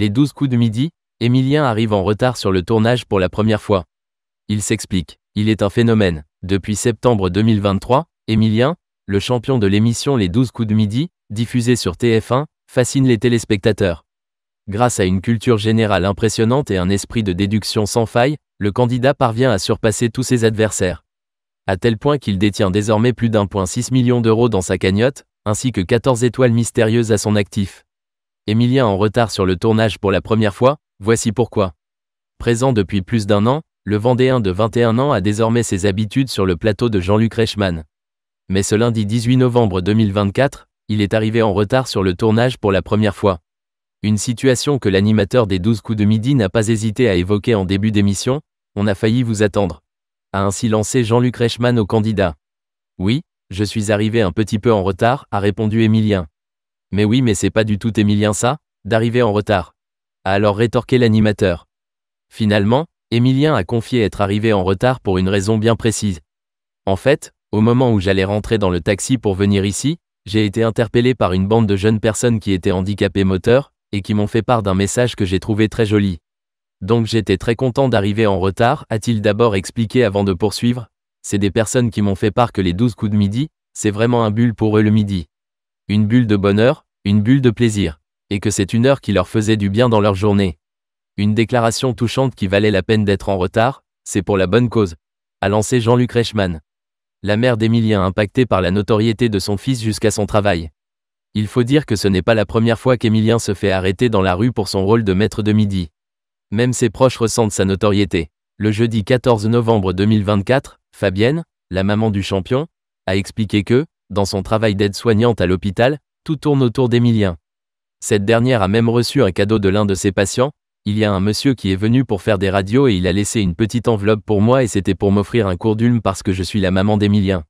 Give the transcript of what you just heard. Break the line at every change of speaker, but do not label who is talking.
Les 12 coups de midi, Émilien arrive en retard sur le tournage pour la première fois. Il s'explique, il est un phénomène. Depuis septembre 2023, Émilien, le champion de l'émission Les 12 coups de midi, diffusée sur TF1, fascine les téléspectateurs. Grâce à une culture générale impressionnante et un esprit de déduction sans faille, le candidat parvient à surpasser tous ses adversaires. À tel point qu'il détient désormais plus d'1,6 point million d'euros dans sa cagnotte, ainsi que 14 étoiles mystérieuses à son actif. Emilien en retard sur le tournage pour la première fois, voici pourquoi. Présent depuis plus d'un an, le Vendéen de 21 ans a désormais ses habitudes sur le plateau de Jean-Luc Reichmann. Mais ce lundi 18 novembre 2024, il est arrivé en retard sur le tournage pour la première fois. Une situation que l'animateur des 12 coups de midi n'a pas hésité à évoquer en début d'émission, on a failli vous attendre. A ainsi lancé Jean-Luc Reichmann au candidat. Oui, je suis arrivé un petit peu en retard, a répondu Émilien. Mais oui, mais c'est pas du tout Émilien ça, d'arriver en retard. A alors rétorqué l'animateur. Finalement, Émilien a confié être arrivé en retard pour une raison bien précise. En fait, au moment où j'allais rentrer dans le taxi pour venir ici, j'ai été interpellé par une bande de jeunes personnes qui étaient handicapées moteurs et qui m'ont fait part d'un message que j'ai trouvé très joli. Donc j'étais très content d'arriver en retard, a-t-il d'abord expliqué avant de poursuivre. C'est des personnes qui m'ont fait part que les 12 coups de midi, c'est vraiment un bulle pour eux le midi une bulle de bonheur, une bulle de plaisir, et que c'est une heure qui leur faisait du bien dans leur journée. Une déclaration touchante qui valait la peine d'être en retard, c'est pour la bonne cause, a lancé Jean-Luc Reichmann. La mère d'Émilien, impactée par la notoriété de son fils jusqu'à son travail. Il faut dire que ce n'est pas la première fois qu'Émilien se fait arrêter dans la rue pour son rôle de maître de midi. Même ses proches ressentent sa notoriété. Le jeudi 14 novembre 2024, Fabienne, la maman du champion, a expliqué que, dans son travail d'aide-soignante à l'hôpital, tout tourne autour d'Emilien. Cette dernière a même reçu un cadeau de l'un de ses patients, il y a un monsieur qui est venu pour faire des radios et il a laissé une petite enveloppe pour moi et c'était pour m'offrir un cours d'hume parce que je suis la maman d'Emilien.